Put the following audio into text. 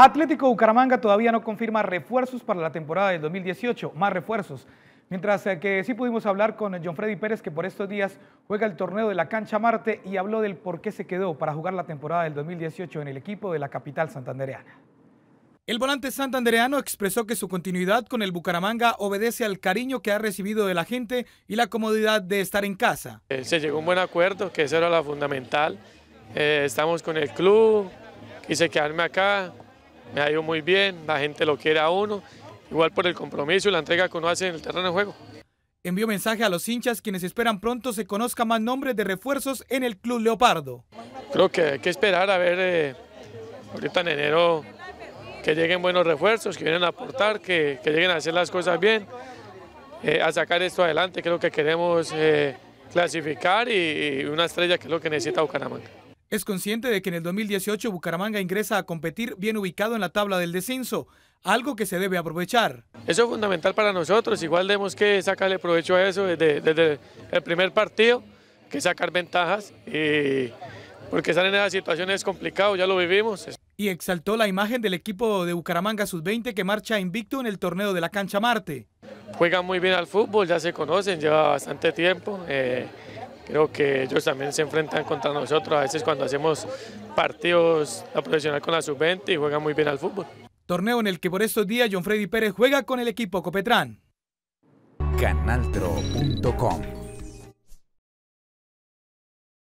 Atlético Bucaramanga todavía no confirma refuerzos para la temporada del 2018, más refuerzos. Mientras eh, que sí pudimos hablar con John Freddy Pérez, que por estos días juega el torneo de la cancha Marte y habló del por qué se quedó para jugar la temporada del 2018 en el equipo de la capital santandereana. El volante santandereano expresó que su continuidad con el Bucaramanga obedece al cariño que ha recibido de la gente y la comodidad de estar en casa. Eh, se llegó a un buen acuerdo, que eso era lo fundamental. Eh, estamos con el club, quise quedarme acá, me ha ido muy bien, la gente lo quiere a uno, igual por el compromiso y la entrega que uno hace en el terreno de juego. Envió mensaje a los hinchas quienes esperan pronto se conozca más nombres de refuerzos en el Club Leopardo. Creo que hay que esperar a ver eh, ahorita en enero que lleguen buenos refuerzos, que vienen a aportar, que, lleguen a hacer las cosas bien, eh, a sacar esto adelante, creo que queremos eh, clasificar y una estrella que es lo que necesita Bucaramanga. Es consciente de que en el 2018 Bucaramanga ingresa a competir bien ubicado en la tabla del descenso, algo que se debe aprovechar. Eso es fundamental para nosotros, igual debemos que sacarle provecho a eso desde, desde el primer partido, que sacar ventajas, y porque estar en esas situaciones complicado, ya lo vivimos. Y exaltó la imagen del equipo de Bucaramanga Sub-20 que marcha invicto en el torneo de la cancha Marte. Juegan muy bien al fútbol, ya se conocen, lleva bastante tiempo. Eh, Creo que ellos también se enfrentan contra nosotros a veces cuando hacemos partidos a profesional con la sub-20 y juegan muy bien al fútbol. Torneo en el que por estos días John Freddy Pérez juega con el equipo Copetrán. Canaltro.com